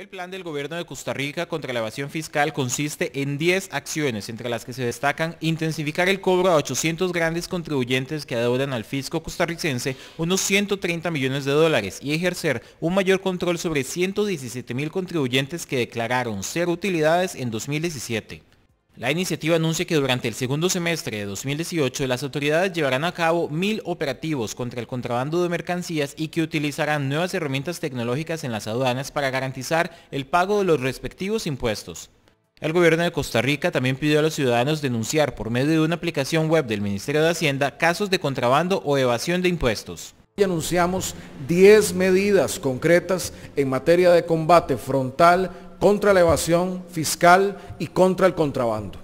El plan del gobierno de Costa Rica contra la evasión fiscal consiste en 10 acciones, entre las que se destacan intensificar el cobro a 800 grandes contribuyentes que adeudan al fisco costarricense unos 130 millones de dólares y ejercer un mayor control sobre 117 mil contribuyentes que declararon ser utilidades en 2017. La iniciativa anuncia que durante el segundo semestre de 2018 las autoridades llevarán a cabo mil operativos contra el contrabando de mercancías y que utilizarán nuevas herramientas tecnológicas en las aduanas para garantizar el pago de los respectivos impuestos. El gobierno de Costa Rica también pidió a los ciudadanos denunciar por medio de una aplicación web del Ministerio de Hacienda casos de contrabando o evasión de impuestos. Y anunciamos 10 medidas concretas en materia de combate frontal contra la evasión fiscal y contra el contrabando.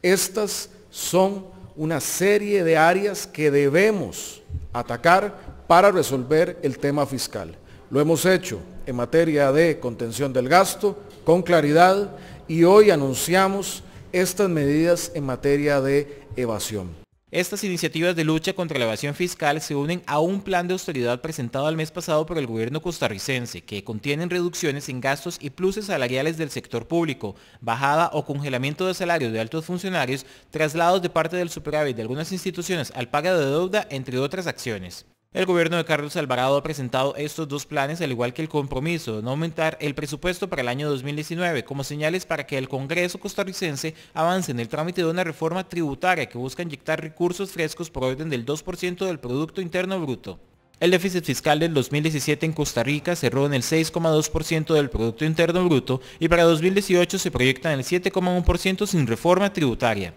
Estas son una serie de áreas que debemos atacar para resolver el tema fiscal. Lo hemos hecho en materia de contención del gasto con claridad y hoy anunciamos estas medidas en materia de evasión. Estas iniciativas de lucha contra la evasión fiscal se unen a un plan de austeridad presentado el mes pasado por el gobierno costarricense, que contienen reducciones en gastos y pluses salariales del sector público, bajada o congelamiento de salarios de altos funcionarios, traslados de parte del superávit de algunas instituciones al pago de deuda, entre otras acciones. El gobierno de Carlos Alvarado ha presentado estos dos planes al igual que el compromiso de no aumentar el presupuesto para el año 2019 como señales para que el Congreso costarricense avance en el trámite de una reforma tributaria que busca inyectar recursos frescos por orden del 2% del Producto Interno Bruto. El déficit fiscal del 2017 en Costa Rica cerró en el 6,2% del Producto Interno Bruto y para 2018 se proyecta en el 7,1% sin reforma tributaria.